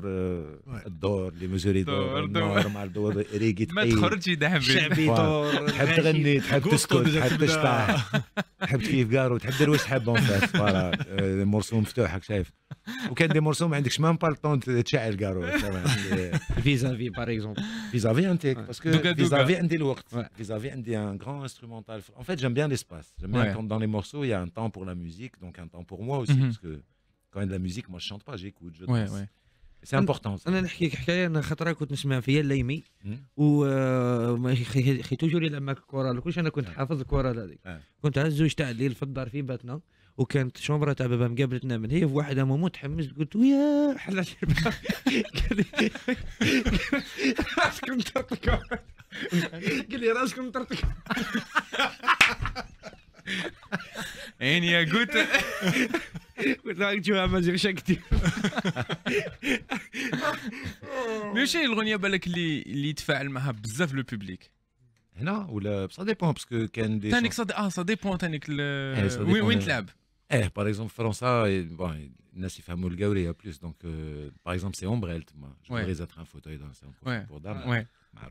تدور لي ميزوري دور نورمال دور ريغي ما تخرجش دحبي شعبي دور تحب تغني تحب تسكت تحب تشطح تحب تكيف كارو تحب دير واش تحب اون فات فوالا المرسوم مفتوحك شايف Et il des morceaux mais je n'ai même pas le temps de chier les garons. Vis-à-vis, par exemple. Vis-à-vis, parce que vis-à-vis, j'ai le temps. Vis-à-vis, un grand instrumental. En fait, j'aime bien l'espace. Dans les morceaux, il y a un temps pour la musique, donc un temps pour moi aussi. Parce que quand il y a de la musique, moi je ne chante pas, j'écoute, je danse. C'est important ça. Je vais te raconter une histoire. Quand j'étais petit, j'écoutais Lamy. Et quand tu jouais à la chorale, je savais bien la chorale. J'étais en train d'aller à وكانت شومبرة تاع بابا مقابلتنا من هي في واحد مومون تحمست قلت ويا حلت الباب راسك مطرطك قال لي راسك مطرطك عيني يا قلت قلت لك ما زير شكتي مش هي الاغنيه بالك اللي اللي تفاعل معها بزاف لو بوبليك هنا ولا سا ديبون باسكو كان دي تانيك سا اه سا ديبون تانيك وين تلعب Eh, par exemple, il et, bon, Nassif Amoul y a plus. Donc, euh, par exemple, c'est Ombrelt. Moi, je voudrais être un fauteuil dans un pour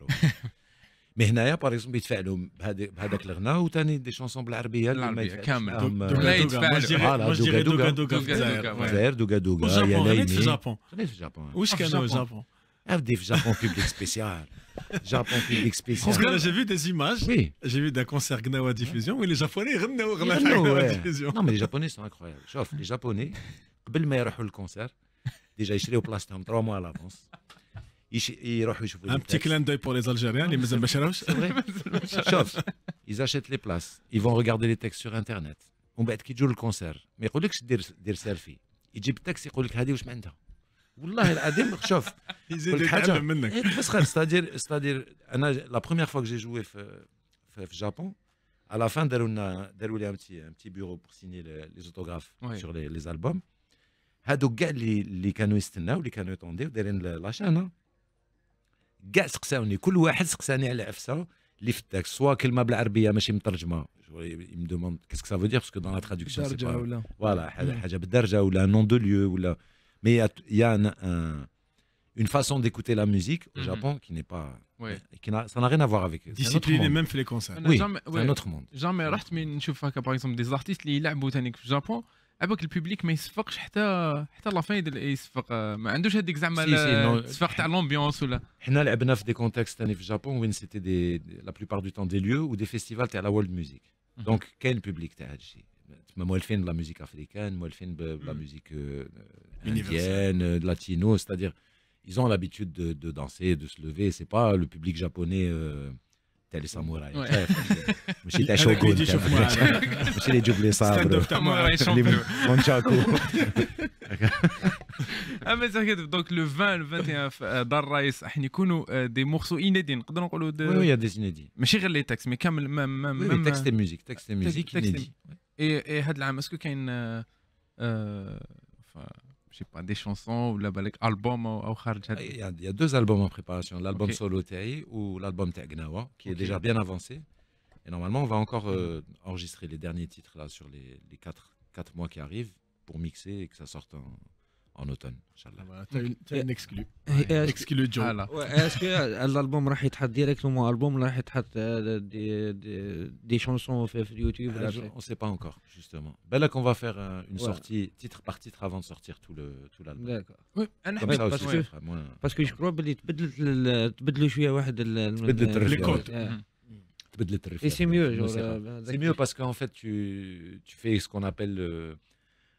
[laughs] Mais là, par exemple, il te fait bah, de bah, ou des chansons de De l'arabie, je dirais Douga, Douga. Au Japon, au Japon. Où est-ce est au Japon ah, des Japon, public spécial. Japonais expliqué. Parce j'ai vu des images. J'ai vu d'un concert Gnawa Diffusion où les Japonais Gnawa Diffusion. Non, mais les Japonais sont incroyables. Chof les Japonais, avant le meilleur le concert, déjà ils étaient au place 3 trois mois à l'avance. Ils, ils, ils Un petit clin d'œil pour les Algériens, les Mesdames Bacharouch. Chof. ils achètent les places, ils vont regarder les textes sur Internet. On va être qui joue le concert. Mais ils ont dit que c'est le selfies. Ils ont dit que c'est des والله العظيم شوف [laughs] يزيد يتعلم منك إيه، خير ستادير ستادير [laughs] انا لا بروميير فوا كو جي جوي في في جابون à la fin داروا لنا داروا لي ان بتي ان بيرو بور سيني لي زوتوغراف سور لي لي البوم هادوك كاع اللي اللي كانوا يستناو اللي كانوا يطونديو دايرين لاشانا كاع سقساوني كل واحد سقساني على عفسه اللي في التاكس سوا كلمه بالعربيه ماشي مترجمه يم دوموند كاسك سافو دير باسكو دون لا تراديكسيون سي با فوالا حاجه بالدرجه ولا نون دو ليو ولا mais il y a une façon d'écouter la musique au mhm. Japon qui n'est pas et qui ça n'a rien à voir avec. Ils même les concerts. fréquences. C'est un autre monde. Jamais jamais par exemple des artistes qui jouent là au Japon, avec le public qui ne s'applaudit pas حتى حتى la de ils s'applaudissent, mais il n'a pas cette زعما la ce claquement d'ambiance ou là. Nous, on a joué des contextes là-bas au Japon, où c'était des la plupart du temps des lieux ou des festivals à la world music. Mhm. Donc quel public de cette chose moi je fais de la musique africaine, moi je fais de la mm. musique euh, euh, indienne, euh, latino, c'est-à-dire ils ont l'habitude de, de, danser, de se lever. C'est pas le public japonais euh, tel les samouraïs. [laughs] Ouais. Monsieur les shogun, monsieur les doubles sabres, les manchaku. [laughs] Ah mais ça donc le 20 le 21 Darrais y يكونوا des morceaux inédits نقدروا oui il y a des inédits mais pas les textes mais quand même même les textes et musique texte et musique inédits et, et est-ce que كاين euh, euh, je pas des chansons ou des album ah, il y, a, il y a deux albums en préparation l'album solo Taï ou l'album Gnawa, qui est déjà bien avancé et normalement on va encore euh, enregistrer les derniers titres là sur les, les quatre, mois qui arrivent pour mixer et que ça sorte en en automne, Inch'Allah. T'as une exclu. Exclu Joe. Est-ce que euh, l'album rachet يتحط directement album راح يتحط euh, des chansons sur YouTube euh, On sait pas encore, justement. Ben là qu'on va faire une sortie titre par titre avant de sortir tout le tout l'album. D'accord. Oui, parce que je crois que تبدلت تبدلوا شويه واحد تبدلت le Et c'est mieux. C'est bah, mieux parce qu'en fait, tu, tu fais ce qu'on appelle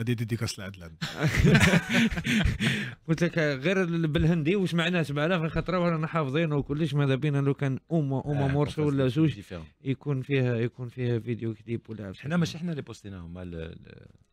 هذه ديديكاس لعدلان [laughs] قلت لك غير بالهندي واش معناه سمعنا في خاطر ورانا حافظين وكلش ماذا بينا لو كان اوما اوما آه، مورسو ولا زوج يكون فيها يكون فيها فيديو كليب ولا حنا ماشي حنا اللي بوستيناهم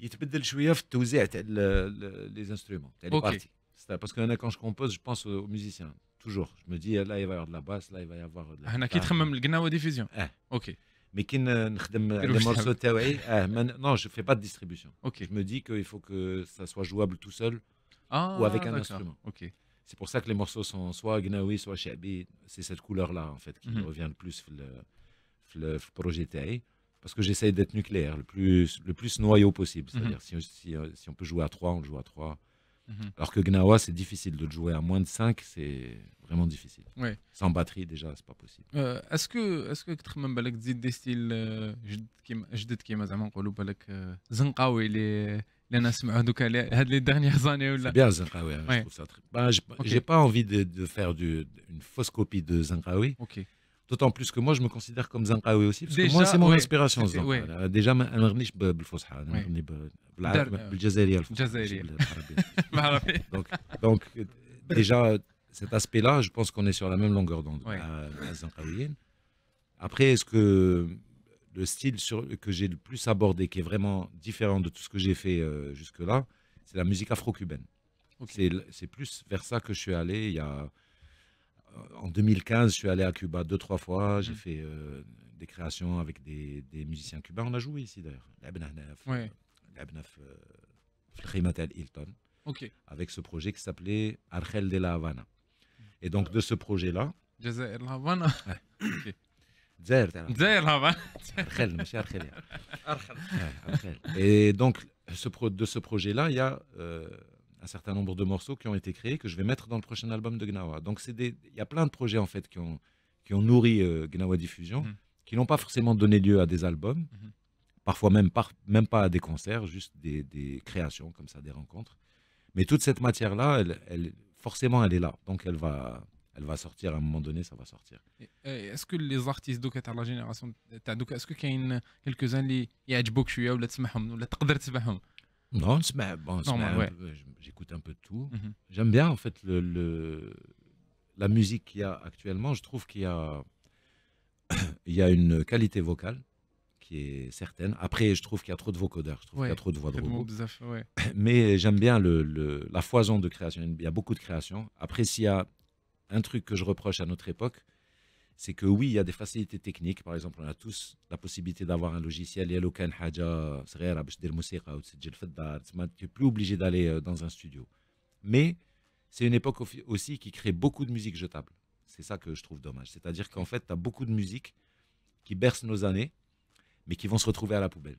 Il y a des instruments. Parce que quand je compose, je pense aux musiciens. Toujours. Je me dis, là, il va y avoir de la basse, là, il va y avoir de la... qui même le diffusion. Mais qui je avec les morceaux Non, je ne fais pas de distribution. Je me dis qu'il faut que ça soit jouable tout seul ah, ou avec un instrument. instrument. C'est pour ça que les morceaux sont soit gnaoui, soit Shabi. C'est cette couleur-là, en fait, qui mhm. revient le plus, le projet projeté parce que j'essaye d'être nucléaire, le plus, le plus noyau possible. Mmh C'est-à-dire, si, si, on peut jouer à 3, on joue à 3. Mmh Alors que Gnawa, c'est difficile de jouer à moins de 5, c'est vraiment difficile. Ouais. Sans batterie, déjà, c'est pas possible. Euh, est-ce que est-ce que tu as des styles je كيما زعما نقولوا les زنقاوي اللي اللي انا نسمعوا Bien هاد je trouve ça très bah, j'ai pas envie de, de faire une fausse copie de Zinqawi. OK. D'autant plus que moi, je me considère comme Zanqawi aussi, parce que moi, c'est mon inspiration. Déjà, je ne suis pas donc, donc déjà cet aspect-là, je pense qu'on est sur la même longueur d'onde Après, est-ce que le style sur, que j'ai le plus abordé, qui est vraiment différent de tout ce que j'ai fait euh, jusque-là, c'est la musique afro-cubaine. C'est plus vers ça que je suis allé il y a en 2015, je suis allé à Cuba deux, trois fois. J'ai mm. fait euh, des créations avec des, musiciens cubains. On a joué ici d'ailleurs. Ouais. Euh, euh, Hilton. OK. Avec ce projet qui s'appelait Argel de la Havana. Et donc de ce projet-là. la Havana. [laughs] [laughs] Et donc, de ce projet-là, il y a un certain nombre de morceaux qui ont été créés, que je vais mettre dans le prochain album de Gnawa. Donc il y a plein de projets en fait qui ont, qui ont nourri euh, Gnawa Diffusion, mhm. qui n'ont pas forcément donné lieu à des albums, mhm. parfois même, par, même pas à des concerts, juste des, des, créations comme ça, des rencontres. Mais toute cette matière-là, elle, elle, forcément, elle est là. Donc elle va, elle va sortir à un moment donné, ça va sortir. Euh, est-ce que les artistes de la génération est-ce qu'il y a quelques-uns qui il y ou تسمعهم ولا non, mais bon, euh, j'écoute un peu de tout. Mhm. J'aime bien en fait le, la musique qu'il y a actuellement. Je trouve qu'il y a, [coughs] il y a une qualité vocale qui est certaine. Après, je trouve qu'il y a trop de vocodeurs, je trouve qu'il y a trop de voix de robot. [coughs] Mais j'aime bien le, le, la foison de création. Il y a beaucoup de création. Après, s'il y a un truc que je reproche à notre époque, c'est que oui, il y a des facilités techniques. Par exemple, on a tous la possibilité d'avoir un logiciel. Et tu n'es plus obligé d'aller euh, dans un studio. Mais c'est une époque aussi qui crée beaucoup de musique jetable. C'est ça que je trouve dommage. C'est-à-dire qu'en fait, tu as beaucoup de musique qui berce nos années, mais qui vont se retrouver à la poubelle.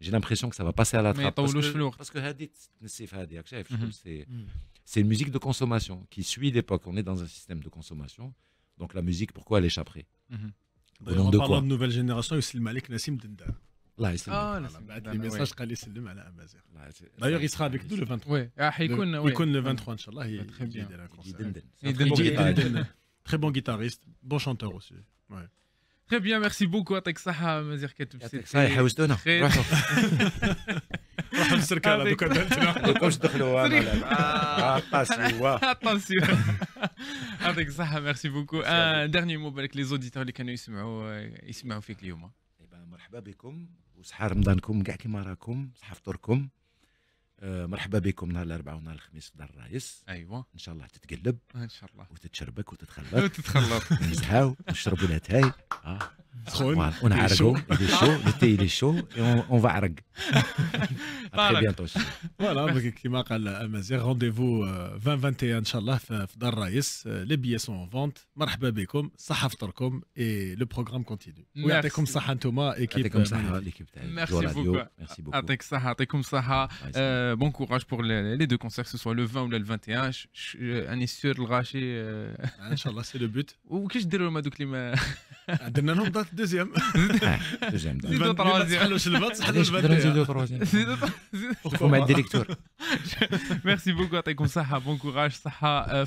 j'ai l'impression que ça va passer à la trappe. Parce que, parce mhm. Mhm. c'est une musique de consommation qui suit l'époque. On est dans un système de consommation. Donc la musique, pourquoi elle échapperait On parle de nouvelle génération, aussi le Malik Nassim Denda. Là, يسلمك بعث لي ميساج قال لي سلم على d'ailleurs il sera avec nous le 23 avec nous le 23 ان شاء الله يجي يدير Très bon guitariste bon chanteur aussi ouais تري بيان ميرسي بوكو يعطيك الصحة مازيغ كاتب سي صحيح حوزتونا روحوا روحوا للسركلة دوكا دوكا دخلوا اتونسيون اتونسيون يعطيك الصحة ميرسي بوكو ديرني مو بالك لي زوديتور اللي كانوا يسمعوا يسمعوا فيك اليوم مرحبا بكم وصحة رمضانكم كاع كيما راكم صحة فطوركم آه، مرحبا بكم نهار الاربعاء ونهار الخميس في دار الرايس ايوا ان شاء الله تتقلب ان شاء الله وتتشربك [laughs] وتتخلط وتتخلط نزهاو نشربوا الاتاي اه سخون ونعرقوا لي شو التي لي شو اون فعرق تري بيانتو فوالا كيما قال امازيغ رونديفو 2021 آه، ان شاء الله في دار الرايس لي بيي سون فونت مرحبا بكم صحة فطركم اي لو بروغرام كونتينيو ويعطيكم الصحة انتم ايكيب يعطيكم الصحة ليكيب تاعي ميرسي بوكو يعطيك الصحة يعطيكم الصحة Euh, bon courage pour les, deux concerts, que ce soit le 20 ou le 21. Je suis sûr de le racher. Euh. Ah, c'est le but. Ou qu'est-ce que je dirais au ah, [laughs] deuxième. Deuxième Merci beaucoup à tes ça Bon courage. Euh,